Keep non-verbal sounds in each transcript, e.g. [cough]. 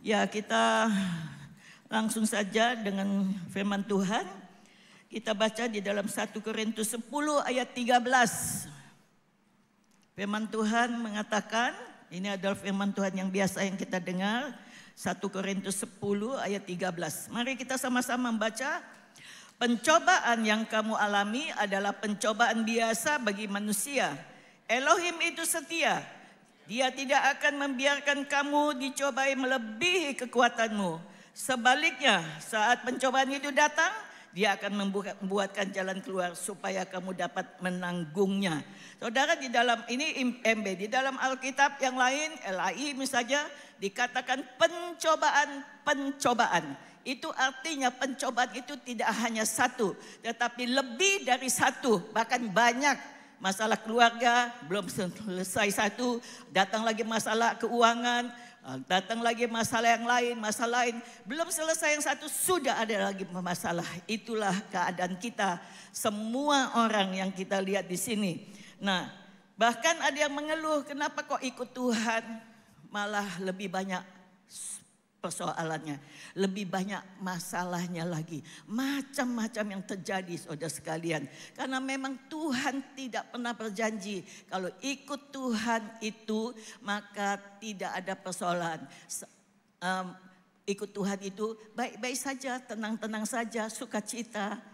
Ya kita langsung saja dengan firman Tuhan. Kita baca di dalam 1 Korintus 10 ayat 13. Firman Tuhan mengatakan, ini adalah firman Tuhan yang biasa yang kita dengar. 1 Korintus 10 ayat 13. Mari kita sama-sama membaca. Pencobaan yang kamu alami adalah pencobaan biasa bagi manusia. Elohim itu setia dia tidak akan membiarkan kamu dicobai melebihi kekuatanmu. Sebaliknya, saat pencobaan itu datang, dia akan membuatkan jalan keluar supaya kamu dapat menanggungnya. Saudara di dalam ini MB, di dalam Alkitab yang lain, LAI misalnya, dikatakan pencobaan-pencobaan. Itu artinya pencobaan itu tidak hanya satu, tetapi lebih dari satu, bahkan banyak masalah keluarga belum selesai satu, datang lagi masalah keuangan, eh, datang lagi masalah yang lain, masalah lain. Belum selesai yang satu, sudah ada lagi masalah. Itulah keadaan kita, semua orang yang kita lihat di sini. Nah, bahkan ada yang mengeluh, kenapa kok ikut Tuhan malah lebih banyak persoalannya. Lebih banyak masalahnya lagi. Macam-macam yang terjadi saudara sekalian. Karena memang Tuhan tidak pernah berjanji. Kalau ikut Tuhan itu maka tidak ada persoalan. ikut Tuhan itu baik-baik saja, tenang-tenang saja, sukacita.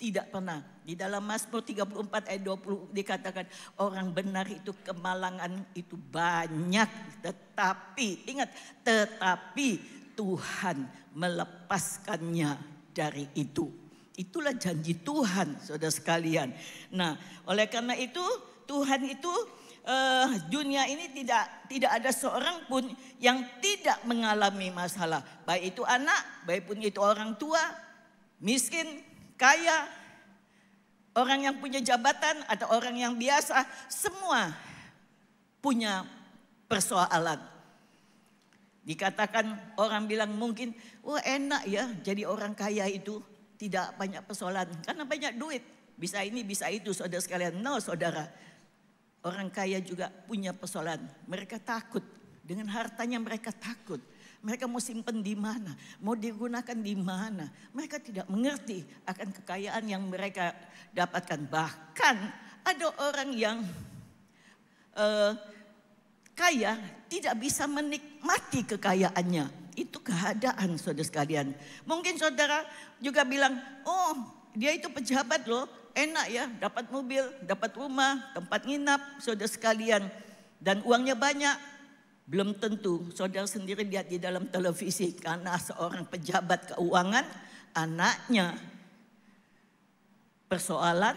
Tidak pernah. Di dalam Mazmur 34 ayat 20 dikatakan orang benar itu kemalangan itu banyak. Tetapi ingat tetapi Tuhan melepaskannya dari itu. Itulah janji Tuhan saudara sekalian. Nah oleh karena itu Tuhan itu uh, dunia ini tidak tidak ada seorang pun yang tidak mengalami masalah. Baik itu anak, baik pun itu orang tua, miskin, kaya, orang yang punya jabatan atau orang yang biasa, semua punya persoalan. Dikatakan orang bilang mungkin, wah oh, enak ya jadi orang kaya itu tidak banyak persoalan karena banyak duit. Bisa ini, bisa itu, saudara sekalian. No, saudara. Orang kaya juga punya persoalan. Mereka takut. Dengan hartanya mereka takut. Mereka mau simpen di mana, mau digunakan di mana. Mereka tidak mengerti akan kekayaan yang mereka dapatkan. Bahkan ada orang yang uh, kaya tidak bisa menikmati kekayaannya. Itu keadaan saudara sekalian. Mungkin saudara juga bilang, oh dia itu pejabat loh, enak ya, dapat mobil, dapat rumah, tempat nginap, saudara sekalian. Dan uangnya banyak, belum tentu, saudara sendiri lihat di dalam televisi karena seorang pejabat keuangan, anaknya persoalan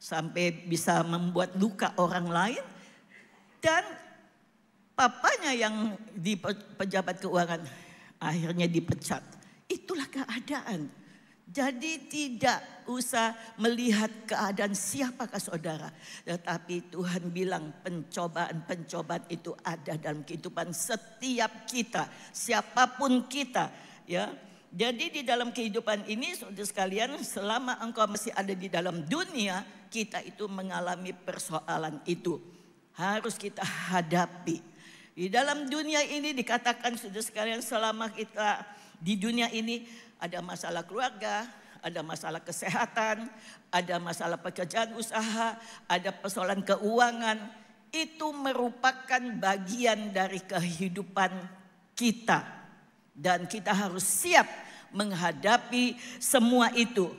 sampai bisa membuat luka orang lain dan papanya yang di pejabat keuangan akhirnya dipecat. Itulah keadaan. Jadi tidak usah melihat keadaan siapakah saudara. Tetapi Tuhan bilang pencobaan-pencobaan itu ada dalam kehidupan setiap kita. Siapapun kita. ya. Jadi di dalam kehidupan ini saudara sekalian selama engkau masih ada di dalam dunia. Kita itu mengalami persoalan itu. Harus kita hadapi. Di dalam dunia ini dikatakan saudara sekalian selama kita di dunia ini ada masalah keluarga, ada masalah kesehatan, ada masalah pekerjaan usaha, ada persoalan keuangan, itu merupakan bagian dari kehidupan kita dan kita harus siap menghadapi semua itu.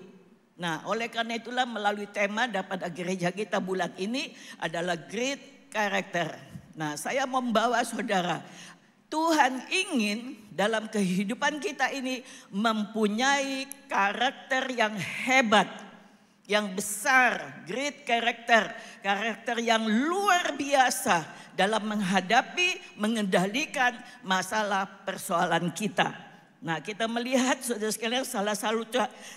Nah, oleh karena itulah melalui tema dapat gereja kita bulan ini adalah great character. Nah, saya membawa saudara Tuhan ingin dalam kehidupan kita ini mempunyai karakter yang hebat, yang besar, great character, karakter yang luar biasa dalam menghadapi, mengendalikan masalah persoalan kita. Nah, kita melihat saudara sekalian salah satu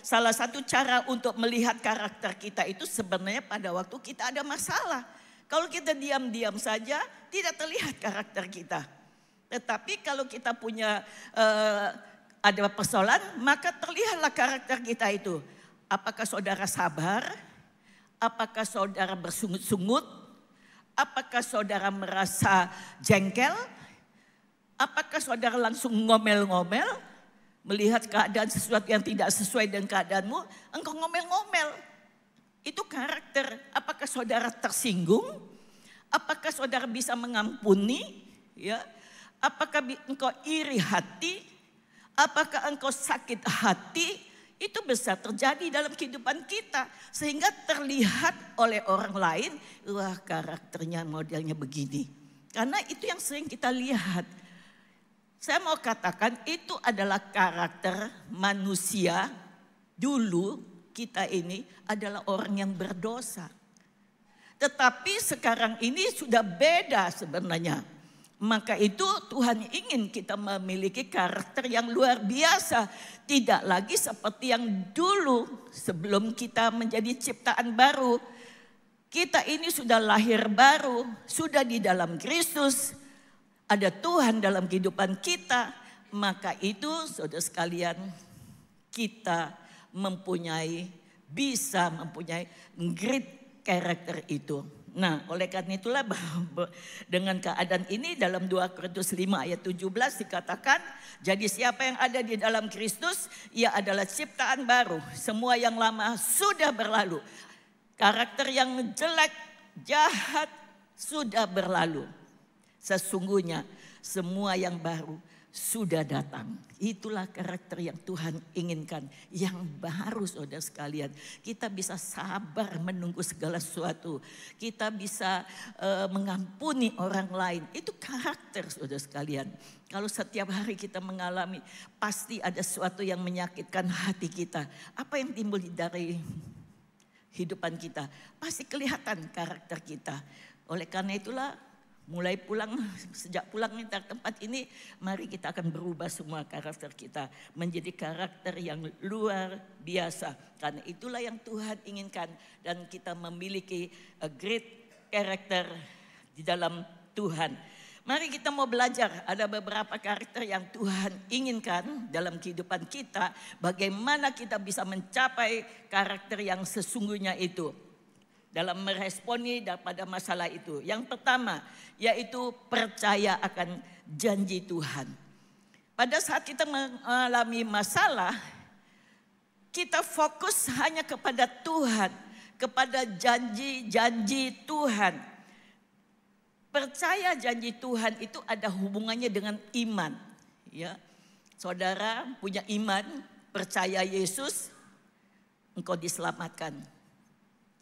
salah satu cara untuk melihat karakter kita itu sebenarnya pada waktu kita ada masalah. Kalau kita diam-diam saja, tidak terlihat karakter kita. Tetapi kalau kita punya uh, ada persoalan, maka terlihatlah karakter kita itu. Apakah saudara sabar? Apakah saudara bersungut-sungut? Apakah saudara merasa jengkel? Apakah saudara langsung ngomel-ngomel? Melihat keadaan sesuatu yang tidak sesuai dengan keadaanmu, engkau ngomel-ngomel. Itu karakter. Apakah saudara tersinggung? Apakah saudara bisa mengampuni? Ya, Apakah engkau iri hati? Apakah engkau sakit hati? Itu bisa terjadi dalam kehidupan kita. Sehingga terlihat oleh orang lain, wah karakternya modelnya begini. Karena itu yang sering kita lihat. Saya mau katakan itu adalah karakter manusia dulu kita ini adalah orang yang berdosa. Tetapi sekarang ini sudah beda sebenarnya. Maka itu Tuhan ingin kita memiliki karakter yang luar biasa. Tidak lagi seperti yang dulu sebelum kita menjadi ciptaan baru. Kita ini sudah lahir baru, sudah di dalam Kristus. Ada Tuhan dalam kehidupan kita. Maka itu saudara sekalian kita mempunyai, bisa mempunyai great karakter itu. Nah, oleh karena itulah dengan keadaan ini dalam 2 Korintus 5 ayat 17 dikatakan, jadi siapa yang ada di dalam Kristus, ia adalah ciptaan baru. Semua yang lama sudah berlalu. Karakter yang jelek, jahat sudah berlalu. Sesungguhnya semua yang baru sudah datang. Itulah karakter yang Tuhan inginkan. Yang baru saudara sekalian. Kita bisa sabar menunggu segala sesuatu. Kita bisa uh, mengampuni orang lain. Itu karakter saudara sekalian. Kalau setiap hari kita mengalami pasti ada sesuatu yang menyakitkan hati kita. Apa yang timbul dari hidupan kita? Pasti kelihatan karakter kita. Oleh karena itulah mulai pulang [laughs] sejak pulang minta tempat ini mari kita akan berubah semua karakter kita menjadi karakter yang luar biasa karena itulah yang Tuhan inginkan dan kita memiliki a great character di dalam Tuhan. Mari kita mau belajar ada beberapa karakter yang Tuhan inginkan dalam kehidupan kita bagaimana kita bisa mencapai karakter yang sesungguhnya itu dalam meresponi daripada masalah itu. Yang pertama yaitu percaya akan janji Tuhan. Pada saat kita mengalami masalah, kita fokus hanya kepada Tuhan, kepada janji-janji Tuhan. Percaya janji Tuhan itu ada hubungannya dengan iman, ya. Saudara punya iman, percaya Yesus, engkau diselamatkan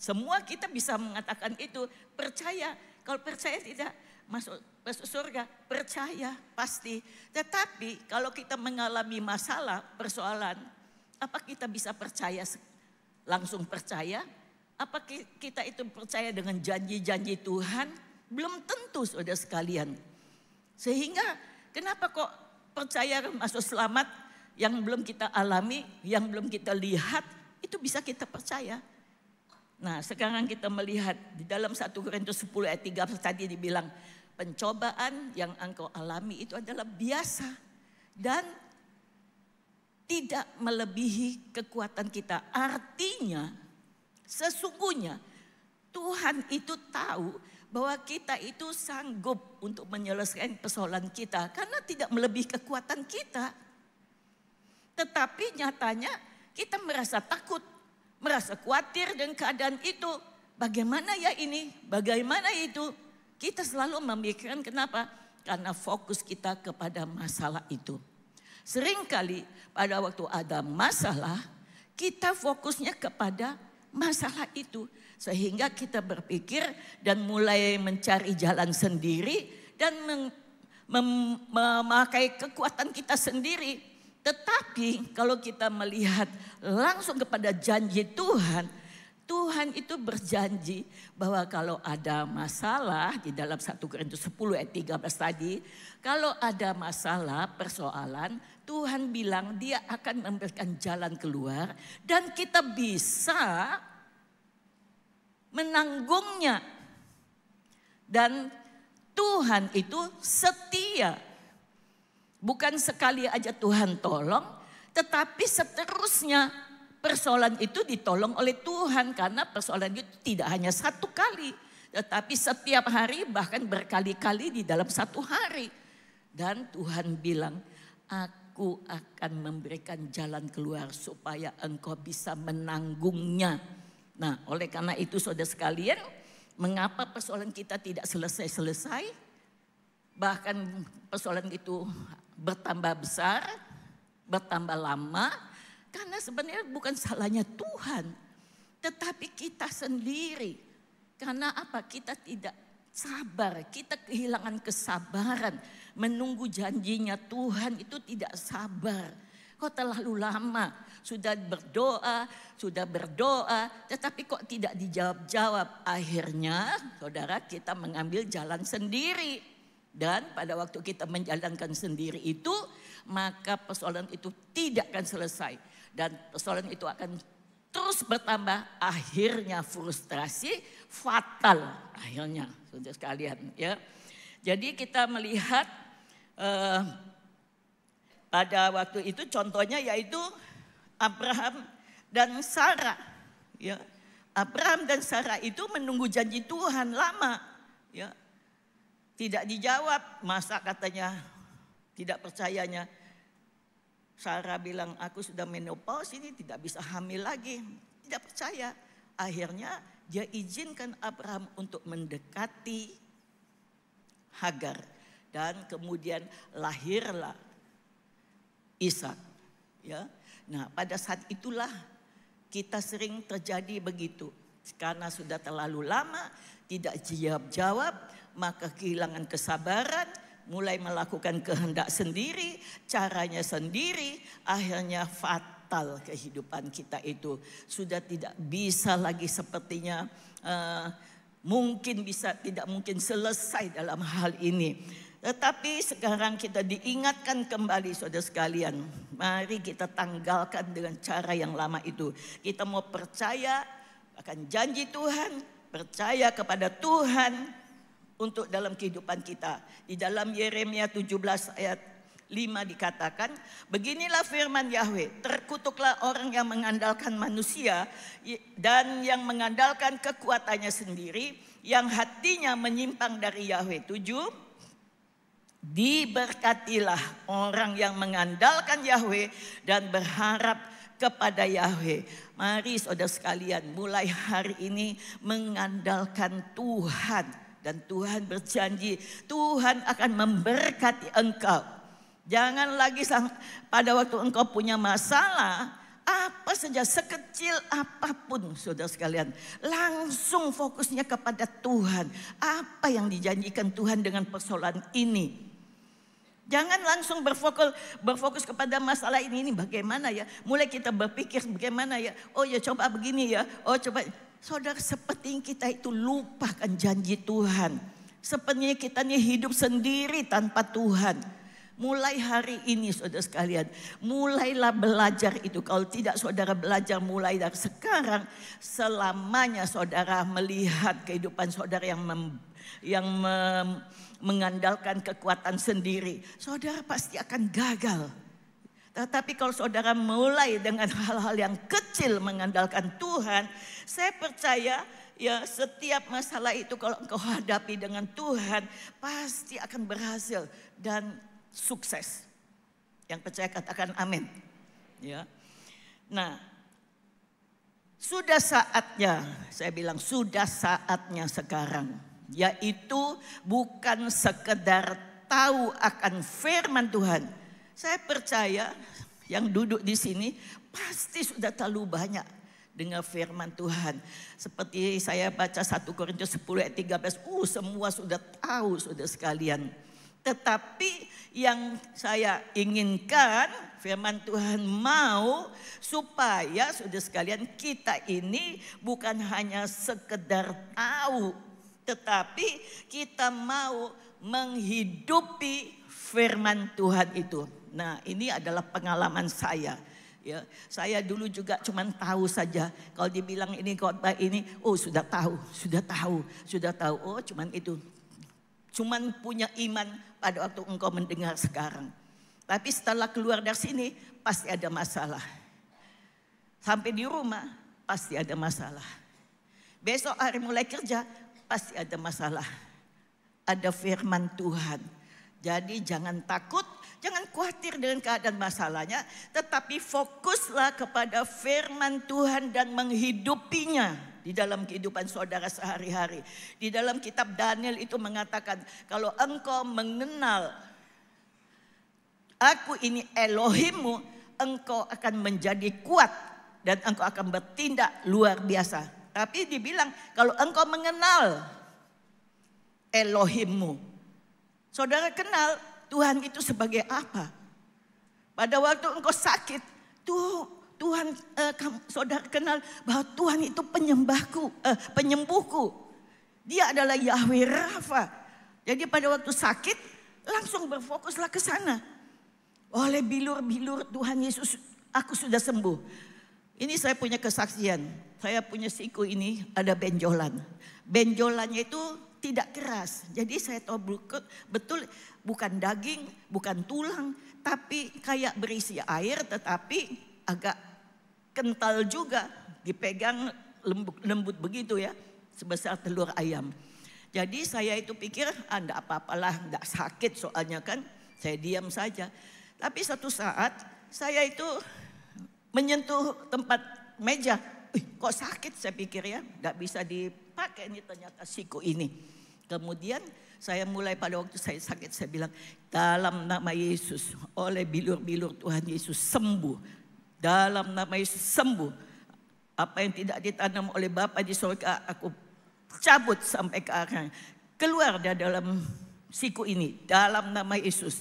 semua kita bisa mengatakan itu. Percaya. Kalau percaya tidak masuk masuk surga. Percaya pasti. Tetapi kalau kita mengalami masalah, persoalan, apa kita bisa percaya langsung percaya? Apa kita itu percaya dengan janji-janji Tuhan? Belum tentu sudah sekalian. Sehingga kenapa kok percaya masuk selamat yang belum kita alami, yang belum kita lihat, itu bisa kita percaya. Nah sekarang kita melihat di dalam 1 Korintus 10 ayat 3 tadi dibilang pencobaan yang engkau alami itu adalah biasa dan tidak melebihi kekuatan kita. Artinya sesungguhnya Tuhan itu tahu bahwa kita itu sanggup untuk menyelesaikan persoalan kita karena tidak melebihi kekuatan kita. Tetapi nyatanya kita merasa takut merasa khawatir dengan keadaan itu. Bagaimana ya ini? Bagaimana itu? Kita selalu memikirkan kenapa? Karena fokus kita kepada masalah itu. Seringkali pada waktu ada masalah, kita fokusnya kepada masalah itu. Sehingga kita berpikir dan mulai mencari jalan sendiri dan memakai kekuatan kita sendiri tetapi kalau kita melihat langsung kepada janji Tuhan, Tuhan itu berjanji bahwa kalau ada masalah di dalam 1 Korintus 10 ayat 13 tadi, kalau ada masalah, persoalan, Tuhan bilang dia akan memberikan jalan keluar dan kita bisa menanggungnya. Dan Tuhan itu setia Bukan sekali aja Tuhan tolong, tetapi seterusnya persoalan itu ditolong oleh Tuhan karena persoalan itu tidak hanya satu kali, tetapi setiap hari bahkan berkali-kali di dalam satu hari. Dan Tuhan bilang, "Aku akan memberikan jalan keluar supaya engkau bisa menanggungnya." Nah, oleh karena itu saudara sekalian, mengapa persoalan kita tidak selesai-selesai? bahkan persoalan itu bertambah besar, bertambah lama, karena sebenarnya bukan salahnya Tuhan, tetapi kita sendiri. Karena apa? Kita tidak sabar, kita kehilangan kesabaran, menunggu janjinya Tuhan itu tidak sabar. Kok terlalu lama, sudah berdoa, sudah berdoa, tetapi kok tidak dijawab-jawab. Akhirnya saudara kita mengambil jalan sendiri dan pada waktu kita menjalankan sendiri itu, maka persoalan itu tidak akan selesai. Dan persoalan itu akan terus bertambah, akhirnya frustrasi, fatal akhirnya. Sudah sekalian ya. Jadi kita melihat eh, pada waktu itu contohnya yaitu Abraham dan Sarah. Ya. Abraham dan Sarah itu menunggu janji Tuhan lama. Ya. Tidak dijawab, masa katanya tidak percayanya. Sarah bilang, aku sudah menopause ini tidak bisa hamil lagi. Tidak percaya. Akhirnya dia izinkan Abraham untuk mendekati Hagar. Dan kemudian lahirlah Ishak. Ya. Nah pada saat itulah kita sering terjadi begitu karena sudah terlalu lama tidak jawab jawab, maka kehilangan kesabaran, mulai melakukan kehendak sendiri, caranya sendiri, akhirnya fatal kehidupan kita itu. Sudah tidak bisa lagi sepertinya uh, mungkin bisa tidak mungkin selesai dalam hal ini. Tetapi sekarang kita diingatkan kembali saudara sekalian. Mari kita tanggalkan dengan cara yang lama itu. Kita mau percaya akan janji Tuhan, percaya kepada Tuhan untuk dalam kehidupan kita. Di dalam Yeremia 17 ayat 5 dikatakan, beginilah firman Yahweh, terkutuklah orang yang mengandalkan manusia dan yang mengandalkan kekuatannya sendiri, yang hatinya menyimpang dari Yahweh. tujuh Diberkatilah orang yang mengandalkan Yahweh dan berharap kepada Yahweh. Mari saudara sekalian mulai hari ini mengandalkan Tuhan. Dan Tuhan berjanji Tuhan akan memberkati engkau. Jangan lagi sang, pada waktu engkau punya masalah. Apa saja sekecil apapun saudara sekalian. Langsung fokusnya kepada Tuhan. Apa yang dijanjikan Tuhan dengan persoalan ini Jangan langsung berfokus, berfokus kepada masalah ini, ini bagaimana ya. Mulai kita berpikir bagaimana ya. Oh ya coba begini ya. Oh coba. Saudara seperti kita itu lupakan janji Tuhan. Sepertinya kita ini hidup sendiri tanpa Tuhan. Mulai hari ini saudara sekalian, mulailah belajar itu. Kalau tidak saudara belajar mulai dari sekarang, selamanya saudara melihat kehidupan saudara yang yang mengandalkan kekuatan sendiri, saudara pasti akan gagal. Tetapi kalau saudara mulai dengan [laughs] hal-hal yang kecil mengandalkan Tuhan, saya percaya ya setiap masalah itu kalau engkau hadapi dengan Tuhan pasti akan berhasil dan sukses. Yang percaya katakan amin. Ya. Nah, sudah saatnya, saya bilang sudah saatnya sekarang yaitu bukan sekedar tahu akan firman Tuhan. Saya percaya yang duduk di sini pasti sudah terlalu banyak dengan firman Tuhan. Seperti saya baca 1 Korintus 10 ayat 13, uh semua sudah tahu sudah sekalian. Tetapi yang saya inginkan firman Tuhan mau supaya sudah sekalian kita ini bukan hanya sekedar tahu tetapi kita mau menghidupi firman Tuhan itu. Nah, ini adalah pengalaman saya. Ya, saya dulu juga cuma tahu saja. Kalau dibilang ini khotbah ini, oh sudah tahu, sudah tahu, sudah tahu. Oh, cuman itu. Cuman punya iman pada waktu engkau mendengar sekarang. Tapi setelah keluar dari sini pasti ada masalah. Sampai di rumah pasti ada masalah. Besok hari mulai kerja pasti ada masalah. Ada firman Tuhan. Jadi jangan takut, jangan khawatir dengan keadaan masalahnya, tetapi fokuslah kepada firman Tuhan dan menghidupinya di dalam kehidupan saudara sehari-hari. Di dalam kitab Daniel itu mengatakan, kalau engkau mengenal aku ini Elohimmu, engkau akan menjadi kuat dan engkau akan bertindak luar biasa. Tapi dibilang kalau engkau mengenal Elohimmu. Saudara kenal Tuhan itu sebagai apa? Pada waktu engkau sakit, tuh Tuhan eh, kamu, saudara kenal bahwa Tuhan itu penyembahku, eh, penyembuhku. Dia adalah Yahweh Rafa. Jadi pada waktu sakit langsung berfokuslah ke sana. Oleh bilur-bilur Tuhan Yesus aku sudah sembuh. Ini saya punya kesaksian. Saya punya siku ini ada benjolan. Benjolannya itu tidak keras. Jadi saya tahu betul bukan daging, bukan tulang, tapi kayak berisi air tetapi agak kental juga. Dipegang lembut, lembut begitu ya, sebesar telur ayam. Jadi saya itu pikir anda ah, apa-apalah, tidak sakit soalnya kan. Saya diam saja. Tapi satu saat saya itu menyentuh tempat meja. Ih, kok sakit saya pikir ya, gak bisa dipakai ini ternyata siku ini. Kemudian saya mulai pada waktu saya sakit saya bilang dalam nama Yesus oleh bilur-bilur Tuhan Yesus sembuh. Dalam nama Yesus sembuh. Apa yang tidak ditanam oleh Bapa di surga aku cabut sampai ke akhirnya. Keluar dari dalam siku ini dalam nama Yesus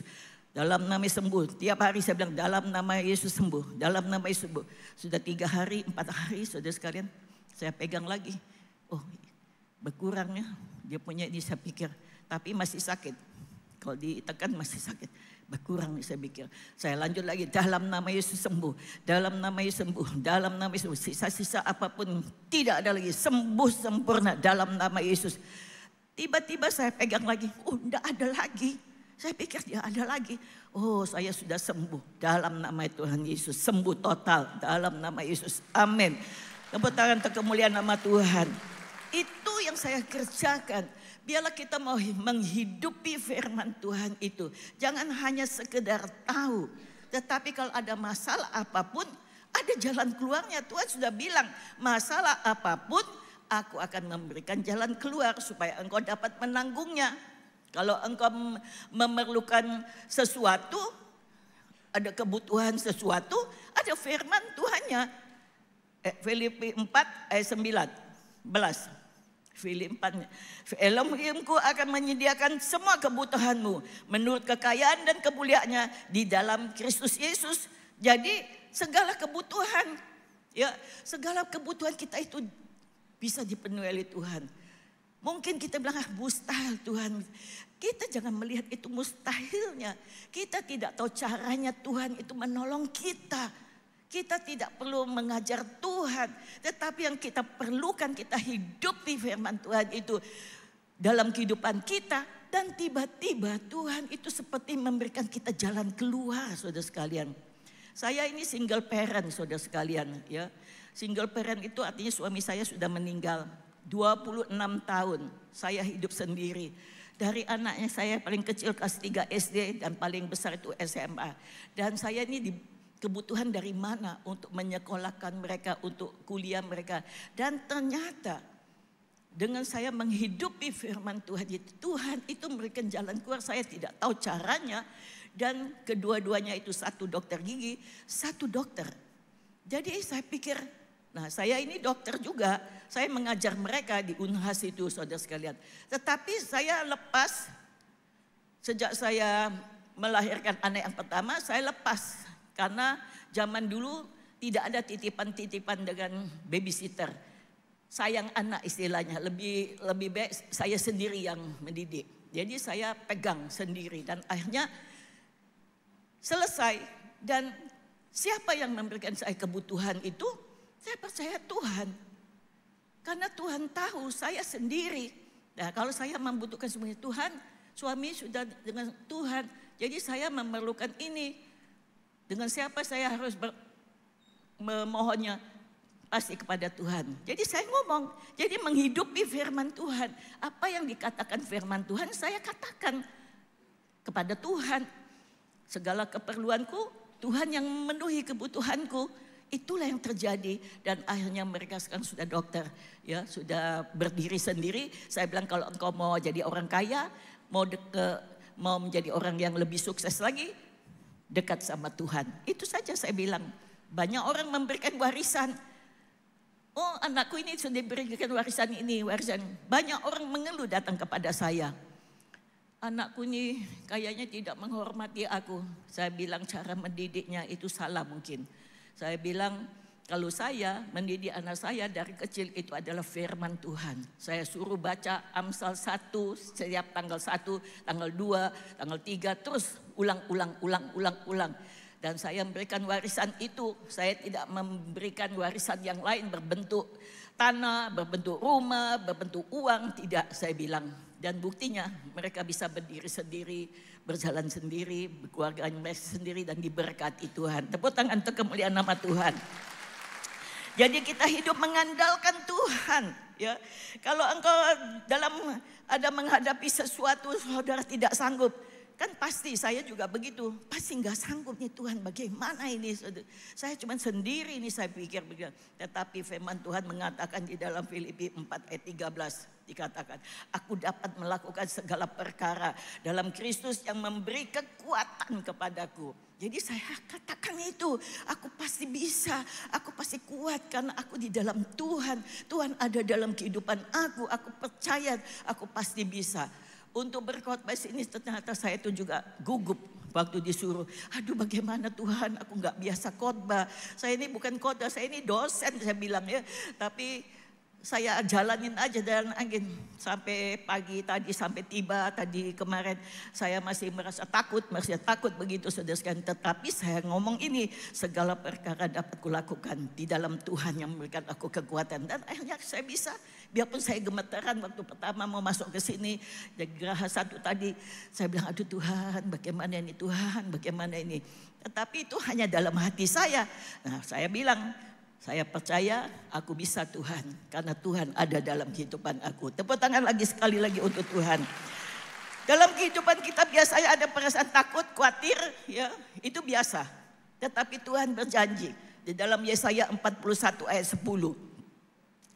dalam nama sembuh. Tiap hari saya bilang dalam nama Yesus sembuh. Dalam nama Yesus sembuh. Sudah tiga hari, empat hari sudah sekalian. Saya pegang lagi. Oh berkurangnya. Dia punya ini saya pikir. Tapi masih sakit. Kalau ditekan masih sakit. Berkurang saya pikir. Saya lanjut lagi. Dalam nama Yesus sembuh. Dalam nama Yesus sembuh. Dalam nama Yesus. Sisa-sisa apapun tidak ada lagi. Sembuh sempurna dalam nama Yesus. Tiba-tiba saya pegang lagi. Oh tidak ada lagi. Saya pikir dia ada lagi. Oh saya sudah sembuh dalam nama Tuhan Yesus. Sembuh total dalam nama Yesus. Amin. Tepuk tangan kemuliaan nama Tuhan. Itu yang saya kerjakan. Biarlah kita mau menghidupi firman Tuhan itu. Jangan hanya sekedar tahu. Tetapi kalau ada masalah apapun, ada jalan keluarnya. Tuhan sudah bilang, masalah apapun aku akan memberikan jalan keluar supaya engkau dapat menanggungnya. Kalau engkau memerlukan sesuatu, ada kebutuhan sesuatu, ada firman Tuhannya. Eh, Filipi 4 ayat eh, 9 belas. Filipi 4. Elohimku akan menyediakan semua kebutuhanmu menurut kekayaan dan kemuliaannya di dalam Kristus Yesus. Jadi segala kebutuhan ya segala kebutuhan kita itu bisa dipenuhi oleh Tuhan. Mungkin kita bilang ah mustahil Tuhan. Kita jangan melihat itu mustahilnya. Kita tidak tahu caranya Tuhan itu menolong kita. Kita tidak perlu mengajar Tuhan, tetapi yang kita perlukan kita hidup di firman Tuhan itu dalam kehidupan kita dan tiba-tiba Tuhan itu seperti memberikan kita jalan keluar Saudara sekalian. Saya ini single parent Saudara sekalian ya. Single parent itu artinya suami saya sudah meninggal. 26 tahun saya hidup sendiri. Dari anaknya saya paling kecil kelas 3 SD dan paling besar itu SMA. Dan saya ini di kebutuhan dari mana untuk menyekolahkan mereka, untuk kuliah mereka. Dan ternyata dengan saya menghidupi firman Tuhan itu, ya, Tuhan itu memberikan jalan keluar, saya tidak tahu caranya. Dan kedua-duanya itu satu dokter gigi, satu dokter. Jadi saya pikir, nah saya ini dokter juga, saya mengajar mereka di Unhas itu saudara sekalian. Tetapi saya lepas sejak saya melahirkan anak yang pertama, saya lepas karena zaman dulu tidak ada titipan-titipan dengan babysitter. Sayang anak istilahnya, lebih lebih baik saya sendiri yang mendidik. Jadi saya pegang sendiri dan akhirnya selesai dan siapa yang memberikan saya kebutuhan itu? Saya percaya Tuhan. Karena Tuhan tahu saya sendiri. Nah, kalau saya membutuhkan semuanya Tuhan, suami sudah dengan Tuhan. Jadi saya memerlukan ini. Dengan siapa saya harus memohonnya? Pasti kepada Tuhan. Jadi saya ngomong, jadi menghidupi firman Tuhan. Apa yang dikatakan firman Tuhan saya katakan kepada Tuhan. Segala keperluanku Tuhan yang memenuhi kebutuhanku Itulah yang terjadi dan akhirnya mereka sekarang sudah dokter, ya sudah berdiri sendiri. Saya bilang kalau engkau mau jadi orang kaya, mau deke, mau menjadi orang yang lebih sukses lagi, dekat sama Tuhan. Itu saja saya bilang. Banyak orang memberikan warisan. Oh anakku ini sudah diberikan warisan ini, warisan. Banyak orang mengeluh datang kepada saya anakku ini kayaknya tidak menghormati aku. Saya bilang cara mendidiknya itu salah mungkin. Saya bilang, kalau saya mendidik anak saya dari kecil itu adalah firman Tuhan. Saya suruh baca Amsal 1 setiap tanggal 1, tanggal 2, tanggal 3 terus ulang-ulang ulang-ulang ulang. Dan saya memberikan warisan itu, saya tidak memberikan warisan yang lain berbentuk tanah, berbentuk rumah, berbentuk uang, tidak. Saya bilang dan buktinya mereka bisa berdiri sendiri, berjalan sendiri, keluarga mereka sendiri dan diberkati Tuhan. Tepuk tangan untuk kemuliaan nama Tuhan. Jadi kita hidup mengandalkan Tuhan, ya. Kalau engkau dalam ada menghadapi sesuatu saudara tidak sanggup, Kan pasti saya juga begitu. Pasti nggak sanggup nih Tuhan bagaimana ini. Saya cuma sendiri ini saya pikir begitu. Tetapi firman Tuhan mengatakan di dalam Filipi 4 ayat e 13 dikatakan. Aku dapat melakukan segala perkara dalam Kristus yang memberi kekuatan kepadaku. Jadi saya katakan itu, aku pasti bisa, aku pasti kuat karena aku di dalam Tuhan. Tuhan ada dalam kehidupan aku, aku percaya aku pasti bisa untuk berkhotbah sini ternyata saya itu juga gugup waktu disuruh. Aduh bagaimana Tuhan aku nggak biasa khotbah. Saya ini bukan khotbah, saya ini dosen saya bilang ya. Tapi saya jalanin aja dan angin sampai pagi tadi sampai tiba tadi kemarin saya masih merasa takut masih takut begitu sedeskan tetapi saya ngomong ini segala perkara dapat kulakukan di dalam Tuhan yang memberikan aku kekuatan dan akhirnya saya bisa Biarpun saya gemetaran waktu pertama mau masuk ke sini. Jadi geraha satu tadi. Saya bilang aduh Tuhan bagaimana ini Tuhan bagaimana ini. Tetapi itu hanya dalam hati saya. Nah saya bilang saya percaya aku bisa Tuhan. Karena Tuhan ada dalam kehidupan aku. Tepuk tangan lagi sekali lagi untuk Tuhan. Dalam kehidupan kita biasanya ada perasaan takut, khawatir, ya itu biasa. Tetapi Tuhan berjanji di dalam Yesaya 41 ayat 10.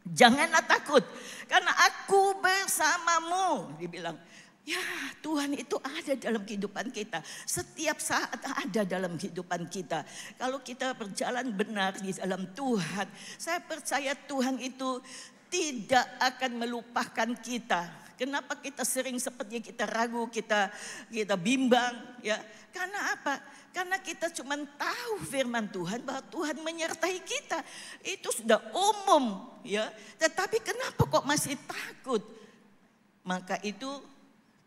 Janganlah takut karena aku bersamamu. Dibilang, ya Tuhan itu ada dalam kehidupan kita. Setiap saat ada dalam kehidupan kita. Kalau kita berjalan benar di dalam Tuhan. Saya percaya Tuhan itu tidak akan melupakan kita. Kenapa kita sering seperti kita ragu, kita kita bimbang, ya? Karena apa? Karena kita cuma tahu firman Tuhan bahwa Tuhan menyertai kita. Itu sudah umum, ya. Tetapi kenapa kok masih takut? Maka itu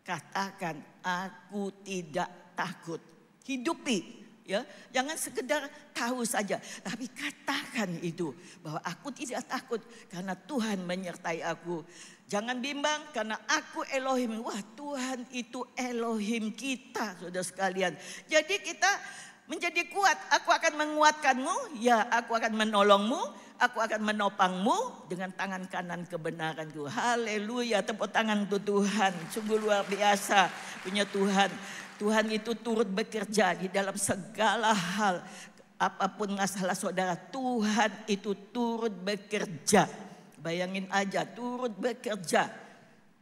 katakan aku tidak takut. Hidupi ya jangan sekedar tahu saja tapi katakan itu bahwa aku tidak takut karena Tuhan menyertai aku Jangan bimbang karena aku Elohim. Wah Tuhan itu Elohim kita saudara sekalian. Jadi kita menjadi kuat. Aku akan menguatkanmu, ya aku akan menolongmu, aku akan menopangmu dengan tangan kanan kebenaranku. Haleluya, tepuk tangan untuk Tuhan. Sungguh luar biasa punya Tuhan. Tuhan itu turut bekerja di dalam segala hal. Apapun masalah saudara, Tuhan itu turut bekerja Bayangin aja turut bekerja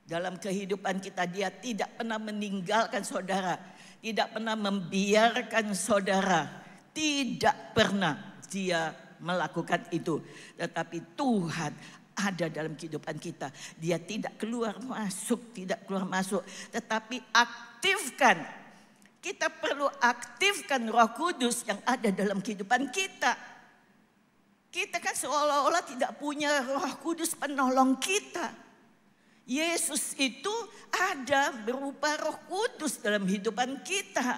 dalam kehidupan kita. Dia tidak pernah meninggalkan saudara. Tidak pernah membiarkan saudara. Tidak pernah dia melakukan itu. Tetapi Tuhan ada dalam kehidupan kita. Dia tidak keluar masuk, tidak keluar masuk, tetapi aktifkan. Kita perlu aktifkan Roh Kudus yang ada dalam kehidupan kita. Kita kan seolah-olah tidak punya roh kudus penolong kita. Yesus itu ada berupa roh kudus dalam hidupan kita.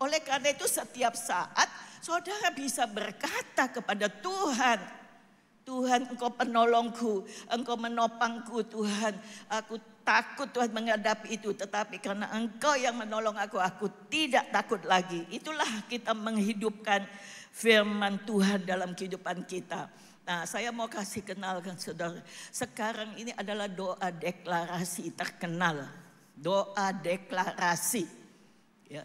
Oleh karena itu setiap saat saudara bisa berkata kepada Tuhan, Tuhan engkau penolongku, engkau menopangku Tuhan. Aku takut Tuhan menghadapi itu tetapi karena engkau yang menolong aku, aku tidak takut lagi. Itulah kita menghidupkan firman Tuhan dalam kehidupan kita. Nah, saya mau kasih kenalkan saudara. Sekarang ini adalah doa deklarasi terkenal. Doa deklarasi. Ya.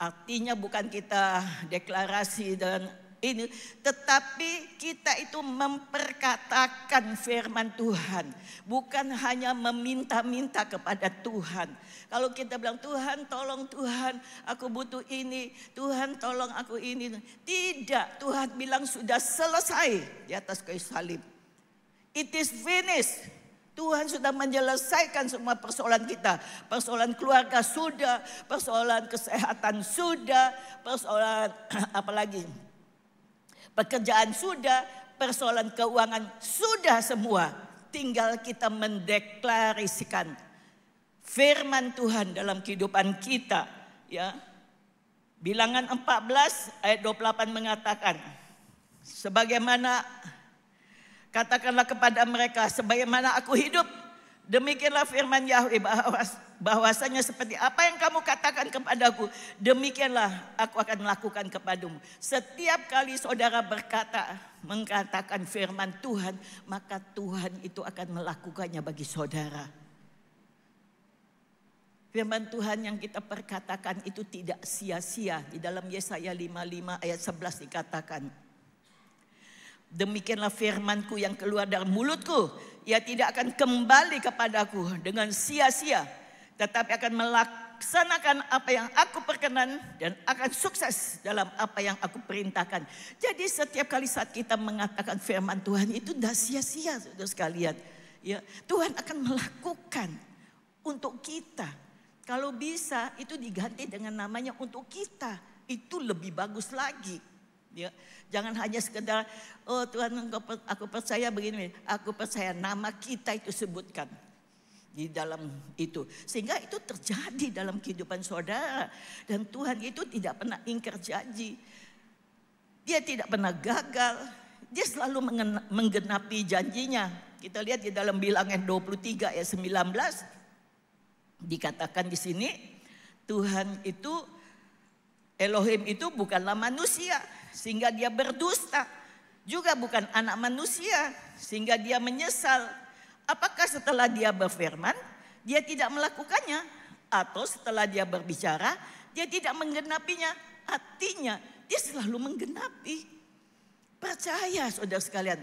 Artinya bukan kita deklarasi dan ini, tetapi kita itu memperkatakan firman Tuhan, bukan hanya meminta-minta kepada Tuhan. Kalau kita bilang Tuhan tolong Tuhan, aku butuh ini, Tuhan tolong aku ini. Tidak, Tuhan bilang sudah selesai di atas kayu salib. It is finished. Tuhan sudah menyelesaikan semua persoalan kita. Persoalan keluarga sudah, persoalan kesehatan sudah, persoalan [clears throat] apalagi Pekerjaan sudah, persoalan keuangan sudah semua. Tinggal kita mendeklarasikan firman Tuhan dalam kehidupan kita. Ya, Bilangan 14 ayat 28 mengatakan, sebagaimana katakanlah kepada mereka, sebagaimana aku hidup, Demikianlah firman Yahweh bahwasanya seperti apa yang kamu katakan kepadaku, demikianlah aku akan melakukan kepadamu. Setiap kali saudara berkata, mengatakan firman Tuhan, maka Tuhan itu akan melakukannya bagi saudara. Firman Tuhan yang kita perkatakan itu tidak sia-sia. Di dalam Yesaya 55 ayat 11 dikatakan. Demikianlah firmanku yang keluar dari mulutku ia tidak akan kembali kepadaku dengan sia-sia, tetapi akan melaksanakan apa yang aku perkenan dan akan sukses dalam apa yang aku perintahkan. Jadi setiap kali saat kita mengatakan firman Tuhan itu tidak sia-sia saudara sekalian. Ya, Tuhan akan melakukan untuk kita. Kalau bisa itu diganti dengan namanya untuk kita. Itu lebih bagus lagi. Ya, jangan hanya sekedar oh Tuhan engkau aku percaya begini, aku percaya nama kita itu sebutkan di dalam itu. Sehingga itu terjadi dalam kehidupan saudara dan Tuhan itu tidak pernah ingkar janji. Dia tidak pernah gagal. Dia selalu menggenapi janjinya. Kita lihat di dalam bilangan 23 ayat 19 dikatakan di sini Tuhan itu Elohim itu bukanlah manusia sehingga dia berdusta. Juga bukan anak manusia, sehingga dia menyesal. Apakah setelah dia berfirman, dia tidak melakukannya? Atau setelah dia berbicara, dia tidak menggenapinya? Artinya, dia selalu menggenapi. Percaya saudara sekalian.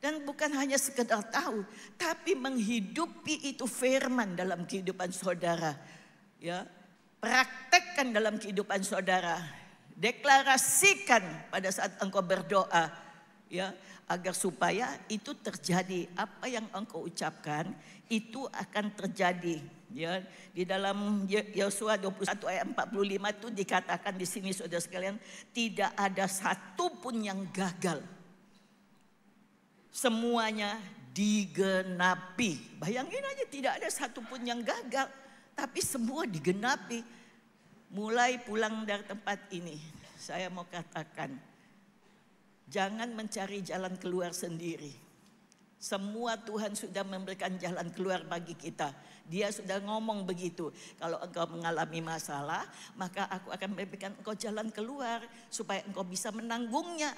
Dan bukan hanya sekedar tahu, tapi menghidupi itu firman dalam kehidupan saudara. Ya, praktekkan dalam kehidupan saudara Deklarasikan pada saat engkau berdoa ya agar supaya itu terjadi apa yang engkau ucapkan itu akan terjadi ya di dalam Yosua 21 ayat 45 itu dikatakan di sini Saudara sekalian tidak ada satu pun yang gagal semuanya digenapi bayangin aja tidak ada satu pun yang gagal tapi semua digenapi mulai pulang dari tempat ini, saya mau katakan, jangan mencari jalan keluar sendiri. Semua Tuhan sudah memberikan jalan keluar bagi kita. Dia sudah ngomong begitu. Kalau engkau mengalami masalah, maka aku akan memberikan engkau jalan keluar supaya engkau bisa menanggungnya.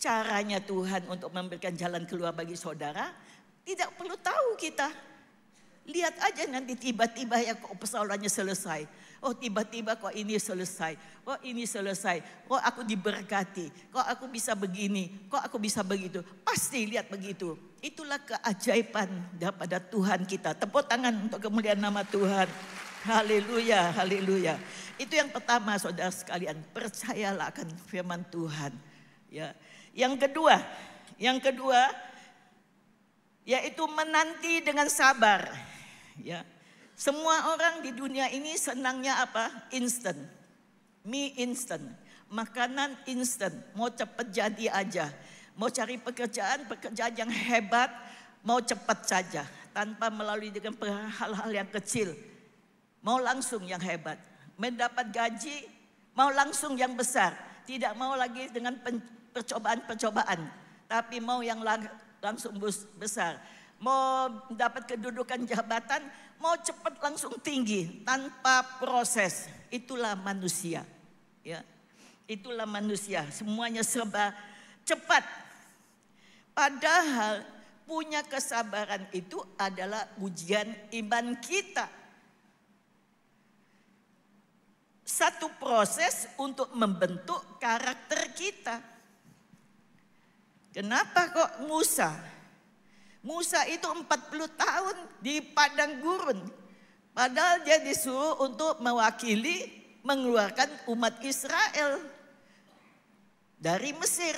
Caranya Tuhan untuk memberikan jalan keluar bagi saudara, tidak perlu tahu kita. Lihat aja nanti tiba-tiba ya kok persoalannya selesai Oh tiba-tiba kok ini selesai. Kok ini selesai. Kok aku diberkati. Kok aku bisa begini. Kok aku bisa begitu. Pasti lihat begitu. Itulah keajaiban daripada Tuhan kita. Tepuk tangan untuk kemuliaan nama Tuhan. Haleluya, haleluya. Itu yang pertama saudara sekalian. Percayalah akan firman Tuhan. Ya. Yang kedua, yang kedua yaitu menanti dengan sabar. Ya. Semua orang di dunia ini senangnya apa? Instant. Mie instant. Makanan instant. Mau cepat jadi aja. Mau cari pekerjaan, pekerjaan yang hebat. Mau cepat saja. Tanpa melalui dengan hal-hal yang kecil. Mau langsung yang hebat. Mendapat gaji, mau langsung yang besar. Tidak mau lagi dengan percobaan-percobaan. Tapi mau yang langsung besar. Mau dapat kedudukan jabatan, mau cepat langsung tinggi tanpa proses. Itulah manusia. Ya. Itulah manusia, semuanya serba cepat. Padahal punya kesabaran itu adalah ujian iman kita. Satu proses untuk membentuk karakter kita. Kenapa kok Musa Musa itu 40 tahun di padang gurun. Padahal dia disuruh untuk mewakili mengeluarkan umat Israel dari Mesir.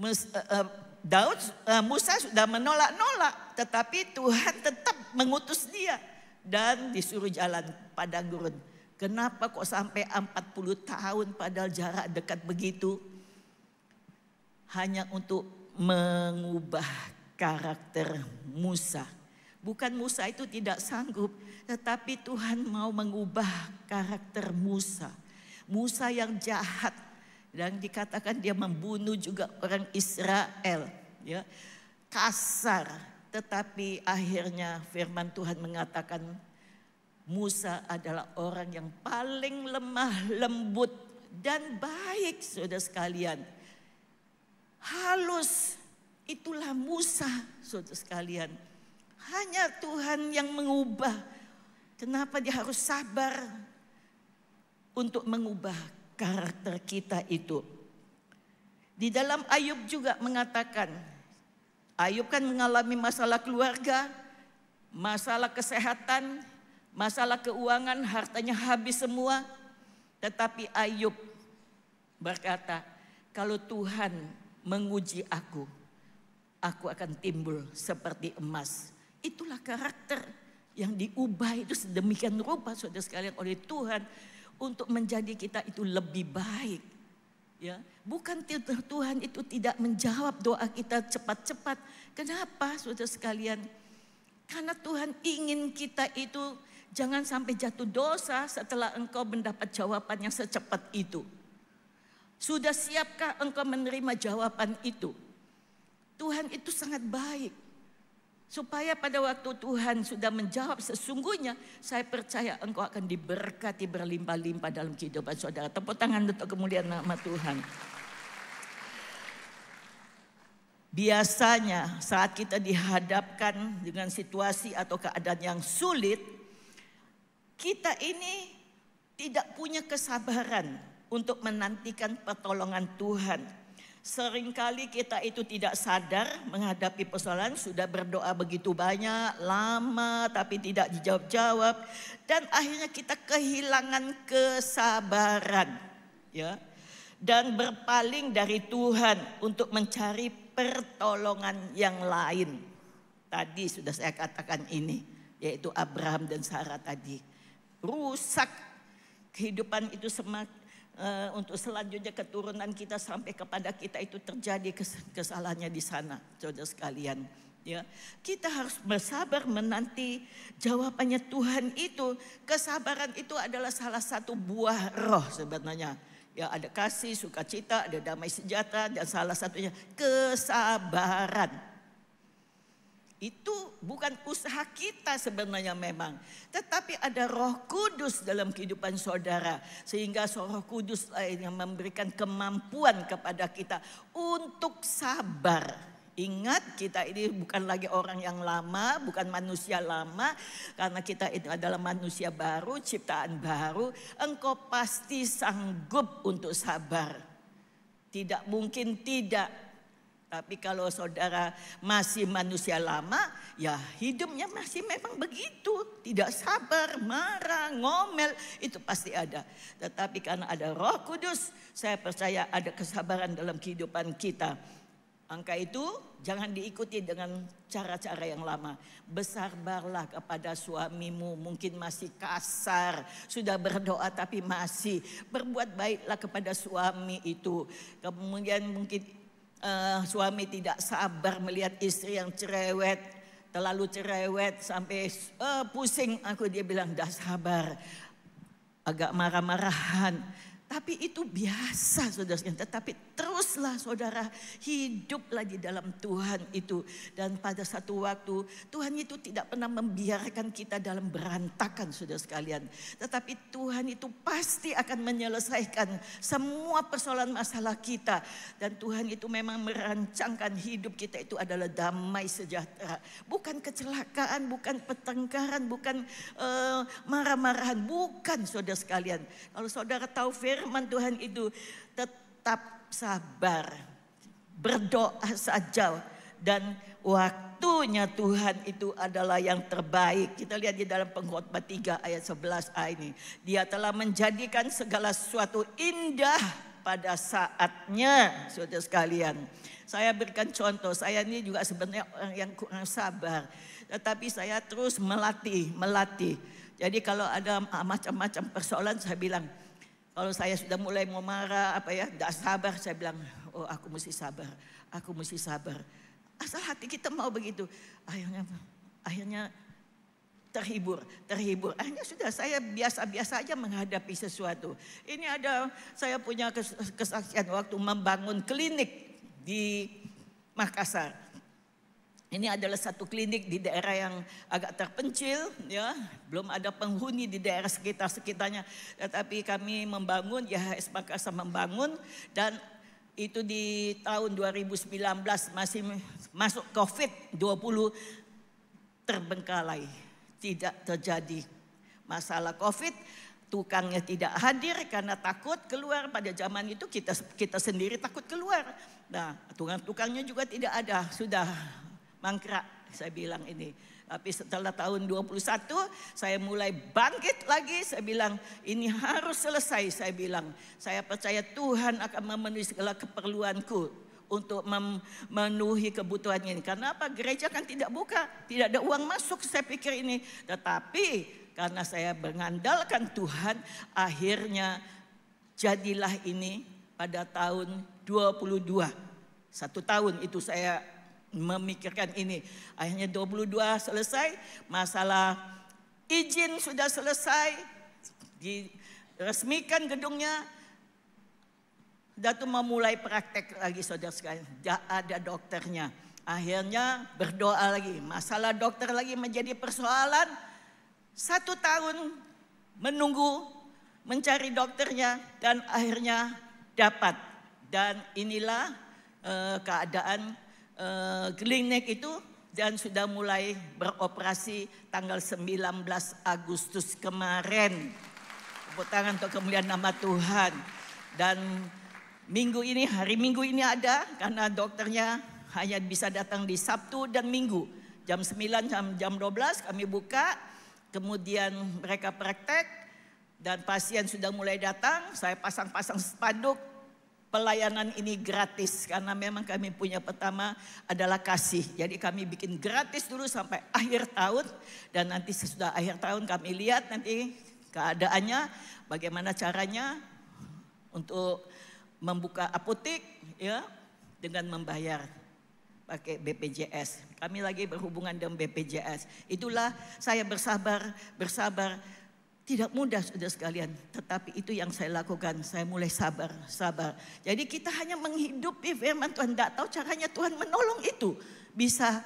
Eh, eh, Daud eh, Musa sudah menolak-nolak, tetapi Tuhan tetap mengutus dia dan disuruh jalan padang gurun. Kenapa kok sampai 40 tahun padahal jarak dekat begitu? Hanya untuk mengubah karakter Musa. Bukan Musa itu tidak sanggup, tetapi Tuhan mau mengubah karakter Musa. Musa yang jahat dan dikatakan dia membunuh juga orang Israel, ya. Kasar, tetapi akhirnya firman Tuhan mengatakan Musa adalah orang yang paling lemah lembut dan baik Saudara sekalian halus. Itulah Musa, suatu sekalian. Hanya Tuhan yang mengubah. Kenapa dia harus sabar untuk mengubah karakter kita itu? Di dalam Ayub juga mengatakan, Ayub kan mengalami masalah keluarga, masalah kesehatan, masalah keuangan, hartanya habis semua. Tetapi Ayub berkata, kalau Tuhan menguji aku, aku akan timbul seperti emas. Itulah karakter yang diubah itu sedemikian rupa saudara sekalian oleh Tuhan untuk menjadi kita itu lebih baik. Ya, bukan Tuhan itu tidak menjawab doa kita cepat-cepat. Kenapa saudara sekalian? Karena Tuhan ingin kita itu jangan sampai jatuh dosa setelah engkau mendapat jawaban yang secepat itu. Sudah siapkah engkau menerima jawaban itu? Tuhan itu sangat baik. Supaya pada waktu Tuhan sudah menjawab sesungguhnya, saya percaya engkau akan diberkati berlimpah-limpah dalam kehidupan saudara. Tepuk tangan untuk kemuliaan nama Tuhan. Biasanya saat kita dihadapkan dengan situasi atau keadaan yang sulit, kita ini tidak punya kesabaran untuk menantikan pertolongan Tuhan. Seringkali kita itu tidak sadar menghadapi persoalan, sudah berdoa begitu banyak, lama tapi tidak dijawab-jawab dan akhirnya kita kehilangan kesabaran ya. Dan berpaling dari Tuhan untuk mencari pertolongan yang lain. Tadi sudah saya katakan ini, yaitu Abraham dan Sarah tadi. Rusak kehidupan itu semakin Eh, untuk selanjutnya keturunan kita sampai kepada kita itu terjadi kesalahannya di sana, saudara sekalian. Ya, kita harus bersabar menanti jawabannya Tuhan itu. Kesabaran itu adalah salah satu buah roh sebenarnya. Ya, ada kasih, sukacita, ada damai sejahtera dan salah satunya kesabaran. Itu bukan usaha kita sebenarnya memang. Tetapi ada roh kudus dalam kehidupan saudara. Sehingga roh kudus yang memberikan kemampuan kepada kita untuk sabar. Ingat kita ini bukan lagi orang yang lama, bukan manusia lama. Karena kita itu adalah manusia baru, ciptaan baru. Engkau pasti sanggup untuk sabar. Tidak mungkin tidak tapi kalau saudara masih manusia lama, ya hidupnya masih memang begitu. Tidak sabar, marah, ngomel, itu pasti ada. Tetapi karena ada roh kudus, saya percaya ada kesabaran dalam kehidupan kita. Angka itu jangan diikuti dengan cara-cara yang lama. Besar barlah kepada suamimu, mungkin masih kasar, sudah berdoa tapi masih berbuat baiklah kepada suami itu. Kemudian mungkin uh, suami tidak sabar melihat istri yang cerewet, terlalu cerewet sampai uh, pusing. Aku dia bilang, dah sabar, agak marah-marahan tapi itu biasa saudara-saudara. Tetapi teruslah saudara hidup lagi dalam Tuhan itu. Dan pada satu waktu Tuhan itu tidak pernah membiarkan kita dalam berantakan saudara sekalian. Tetapi Tuhan itu pasti akan menyelesaikan semua persoalan masalah kita. Dan Tuhan itu memang merancangkan hidup kita itu adalah damai sejahtera. Bukan kecelakaan, bukan pertengkaran, bukan uh, marah-marahan. Bukan saudara sekalian. Kalau saudara tahu firman Tuhan itu tetap sabar, berdoa saja dan waktunya Tuhan itu adalah yang terbaik. Kita lihat di dalam pengkhotbah 3 ayat 11a ini. Dia telah menjadikan segala sesuatu indah pada saatnya, saudara sekalian. Saya berikan contoh, saya ini juga sebenarnya orang yang kurang sabar. Tetapi saya terus melatih, melatih. Jadi kalau ada macam-macam persoalan saya bilang, kalau saya sudah mulai mau marah, apa ya, tidak sabar, saya bilang, oh aku mesti sabar, aku mesti sabar. Asal hati kita mau begitu, akhirnya akhirnya terhibur, terhibur. Akhirnya sudah saya biasa-biasa aja menghadapi sesuatu. Ini ada saya punya kesaksian waktu membangun klinik di Makassar ini adalah satu klinik di daerah yang agak terpencil, ya, belum ada penghuni di daerah sekitar sekitarnya. Tetapi kami membangun, ya Makassar membangun dan itu di tahun 2019 masih masuk COVID-20 terbengkalai. Tidak terjadi masalah COVID, tukangnya tidak hadir karena takut keluar pada zaman itu kita kita sendiri takut keluar. Nah, tukang-tukangnya juga tidak ada, sudah mangkrak saya bilang ini. Tapi setelah tahun 21 saya mulai bangkit lagi. Saya bilang ini harus selesai. Saya bilang saya percaya Tuhan akan memenuhi segala keperluanku untuk memenuhi kebutuhan ini. Karena apa? Gereja kan tidak buka, tidak ada uang masuk saya pikir ini. Tetapi karena saya mengandalkan Tuhan, akhirnya jadilah ini pada tahun 22. Satu tahun itu saya memikirkan ini. Akhirnya 22 selesai, masalah izin sudah selesai, diresmikan gedungnya, Datu memulai praktek lagi saudara sekalian. Tidak ada dokternya. Akhirnya berdoa lagi. Masalah dokter lagi menjadi persoalan. Satu tahun menunggu mencari dokternya dan akhirnya dapat. Dan inilah eh, keadaan klinik eh, itu dan sudah mulai beroperasi tanggal 19 Agustus kemarin. Tepuk tangan untuk kemuliaan nama Tuhan. Dan minggu ini, hari minggu ini ada karena dokternya hanya bisa datang di Sabtu dan Minggu. Jam 9, jam, jam 12 kami buka, kemudian mereka praktek dan pasien sudah mulai datang, saya pasang-pasang spanduk, Pelayanan ini gratis karena memang kami punya pertama adalah kasih. Jadi kami bikin gratis dulu sampai akhir tahun dan nanti sesudah akhir tahun kami lihat nanti keadaannya bagaimana caranya untuk membuka apotek ya dengan membayar pakai BPJS. Kami lagi berhubungan dengan BPJS. Itulah saya bersabar, bersabar tidak mudah sudah sekalian, tetapi itu yang saya lakukan. Saya mulai sabar, sabar. Jadi kita hanya menghidupi firman Tuhan, tidak tahu caranya Tuhan menolong itu bisa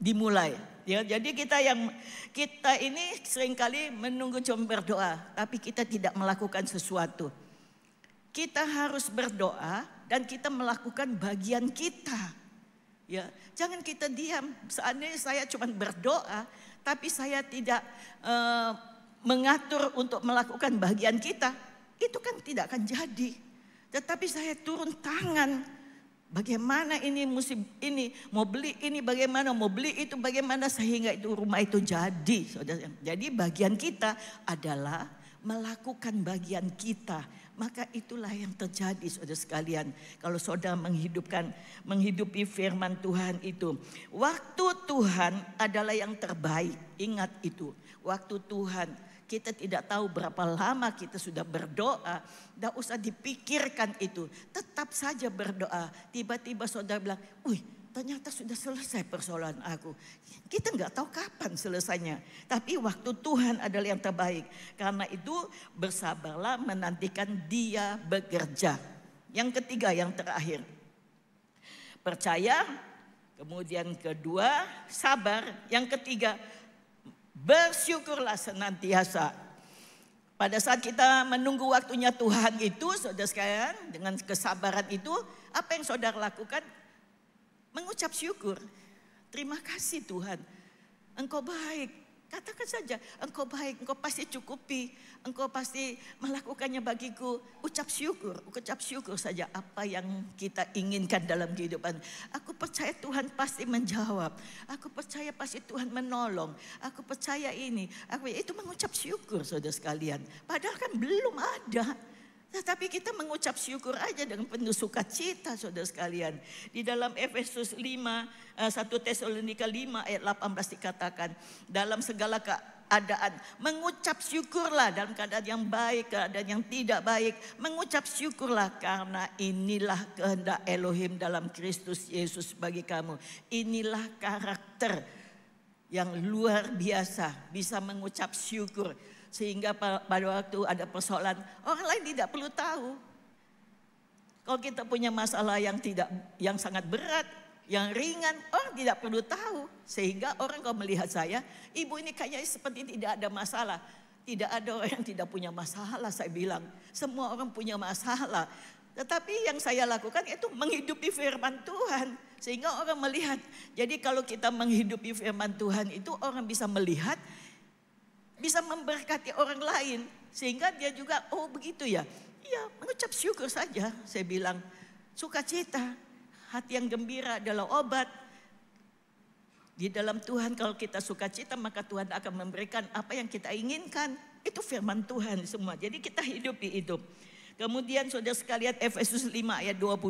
dimulai. Ya, jadi kita yang kita ini seringkali menunggu cuma berdoa, tapi kita tidak melakukan sesuatu. Kita harus berdoa dan kita melakukan bagian kita. Ya, jangan kita diam. Seandainya saya cuma berdoa, tapi saya tidak uh, mengatur untuk melakukan bagian kita, itu kan tidak akan jadi. Tetapi saya turun tangan. Bagaimana ini musim ini, mau beli ini bagaimana, mau beli itu bagaimana sehingga itu rumah itu jadi. Saudara. Jadi bagian kita adalah melakukan bagian kita. Maka itulah yang terjadi saudara sekalian. Kalau saudara menghidupkan, menghidupi firman Tuhan itu. Waktu Tuhan adalah yang terbaik. Ingat itu. Waktu Tuhan kita tidak tahu berapa lama kita sudah berdoa. Tidak usah dipikirkan itu. Tetap saja berdoa. Tiba-tiba saudara bilang, wih ternyata sudah selesai persoalan aku. Kita nggak tahu kapan selesainya. Tapi waktu Tuhan adalah yang terbaik. Karena itu bersabarlah menantikan dia bekerja. Yang ketiga, yang terakhir. Percaya, kemudian kedua, sabar. Yang ketiga, Bersyukurlah senantiasa. Pada saat kita menunggu waktunya Tuhan itu, saudara sekalian, dengan kesabaran itu, apa yang saudara lakukan? Mengucap syukur. Terima kasih Tuhan. Engkau baik. Katakan saja, engkau baik, engkau pasti cukupi, engkau pasti melakukannya bagiku. Ucap syukur, ucap syukur saja apa yang kita inginkan dalam kehidupan. Aku percaya Tuhan pasti menjawab. Aku percaya pasti Tuhan menolong. Aku percaya ini. Aku itu mengucap syukur saudara sekalian. Padahal kan belum ada. Nah, tapi kita mengucap syukur aja dengan penuh sukacita saudara sekalian. Di dalam Efesus 5, 1 eh, Tesalonika 5 ayat 18 dikatakan. Dalam segala keadaan. Mengucap syukurlah dalam keadaan yang baik, keadaan yang tidak baik. Mengucap syukurlah karena inilah kehendak Elohim dalam Kristus Yesus bagi kamu. Inilah karakter yang luar biasa bisa mengucap syukur sehingga pada waktu ada persoalan, orang lain tidak perlu tahu. Kalau kita punya masalah yang tidak yang sangat berat, yang ringan, orang tidak perlu tahu. Sehingga orang kalau melihat saya, ibu ini kayaknya seperti tidak ada masalah. Tidak ada orang yang tidak punya masalah, saya bilang. Semua orang punya masalah. Tetapi yang saya lakukan itu menghidupi firman Tuhan. Sehingga orang melihat. Jadi kalau kita menghidupi firman Tuhan itu orang bisa melihat bisa memberkati orang lain sehingga dia juga oh begitu ya. Ya, mengucap syukur saja saya bilang. Sukacita, hati yang gembira adalah obat. Di dalam Tuhan kalau kita sukacita maka Tuhan akan memberikan apa yang kita inginkan. Itu firman Tuhan semua. Jadi kita hidupi itu. Kemudian saudara sekalian Efesus 5 ayat 20.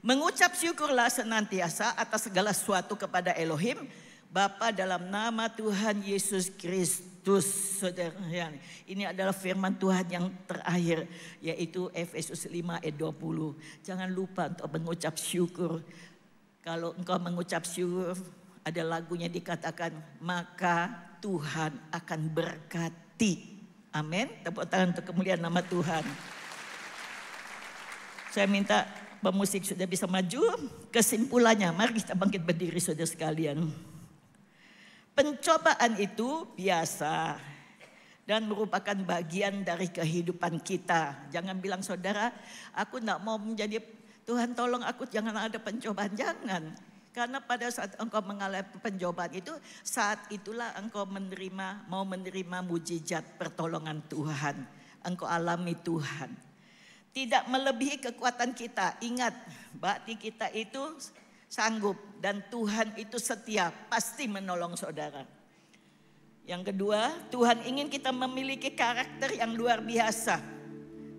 Mengucap syukurlah senantiasa atas segala sesuatu kepada Elohim Bapa dalam nama Tuhan Yesus Kristus. Kristus, saudara. Ya, ini adalah firman Tuhan yang terakhir, yaitu Efesus 5 ayat 20. Jangan lupa untuk mengucap syukur. Kalau engkau mengucap syukur, ada lagunya dikatakan, maka Tuhan akan berkati. Amin. Tepuk tangan untuk kemuliaan nama Tuhan. Saya minta pemusik sudah bisa maju. Kesimpulannya, mari kita bangkit berdiri saudara sekalian. Pencobaan itu biasa dan merupakan bagian dari kehidupan kita. Jangan bilang saudara, aku tidak mau menjadi Tuhan tolong aku jangan ada pencobaan, jangan. Karena pada saat engkau mengalami pencobaan itu, saat itulah engkau menerima, mau menerima mujizat pertolongan Tuhan. Engkau alami Tuhan. Tidak melebihi kekuatan kita. Ingat, bakti kita itu sanggup dan Tuhan itu setia, pasti menolong saudara. Yang kedua, Tuhan ingin kita memiliki karakter yang luar biasa.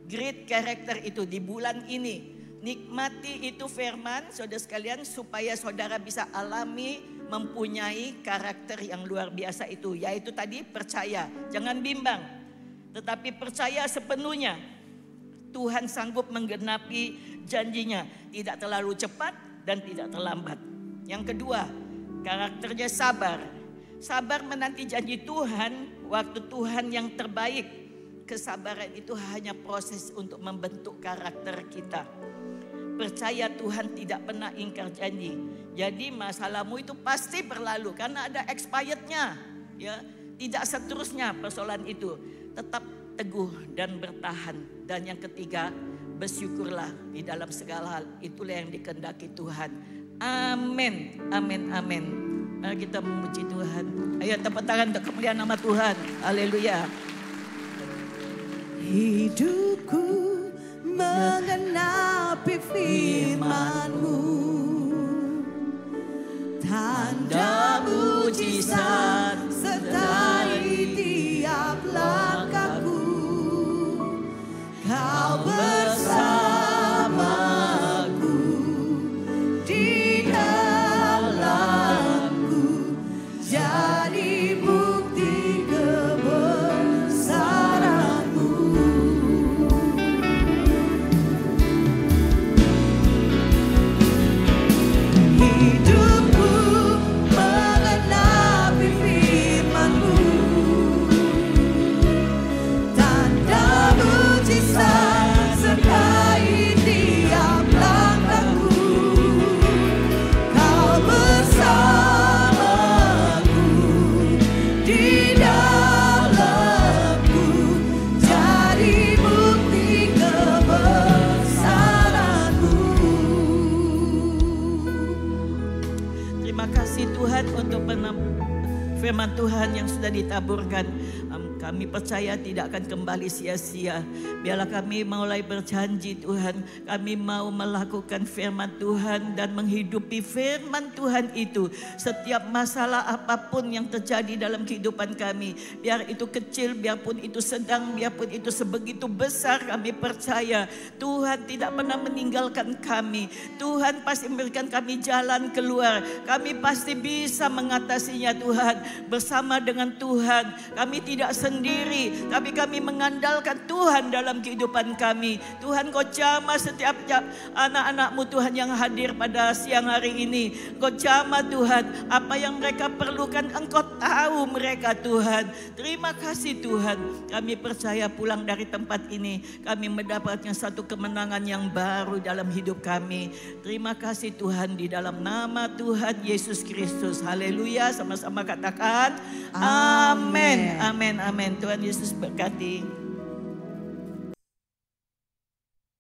Great karakter itu di bulan ini. Nikmati itu firman saudara sekalian supaya saudara bisa alami mempunyai karakter yang luar biasa itu. Yaitu tadi percaya, jangan bimbang. Tetapi percaya sepenuhnya. Tuhan sanggup menggenapi janjinya. Tidak terlalu cepat, dan tidak terlambat. Yang kedua, karakternya sabar. Sabar menanti janji Tuhan, waktu Tuhan yang terbaik. Kesabaran itu hanya proses untuk membentuk karakter kita. Percaya Tuhan tidak pernah ingkar janji. Jadi masalahmu itu pasti berlalu karena ada expirednya. Ya, tidak seterusnya persoalan itu. Tetap teguh dan bertahan. Dan yang ketiga, bersyukurlah di dalam segala hal. Itulah yang dikendaki Tuhan. Amin, amin, amin. Mari kita memuji Tuhan. Ayo tepat tangan untuk kemuliaan nama Tuhan. Haleluya. Hidupku mengenapi firmanmu. Tanda mujizat ditaburkan kami percaya tidak akan kembali sia-sia. Biarlah kami mulai berjanji Tuhan. Kami mau melakukan firman Tuhan dan menghidupi firman Tuhan itu. Setiap masalah apapun yang terjadi dalam kehidupan kami. Biar itu kecil, biarpun itu sedang, biarpun itu sebegitu besar. Kami percaya Tuhan tidak pernah meninggalkan kami. Tuhan pasti memberikan kami jalan keluar. Kami pasti bisa mengatasinya Tuhan. Bersama dengan Tuhan. Kami tidak sendiri sendiri, tapi kami mengandalkan Tuhan dalam kehidupan kami. Tuhan kau jamah setiap anak-anakmu Tuhan yang hadir pada siang hari ini. Kau jamah Tuhan, apa yang mereka perlukan engkau tahu mereka Tuhan. Terima kasih Tuhan, kami percaya pulang dari tempat ini kami mendapatkan satu kemenangan yang baru dalam hidup kami. Terima kasih Tuhan di dalam nama Tuhan Yesus Kristus. Haleluya, sama-sama katakan amin, amin, amin. Tuhan Yesus berkati.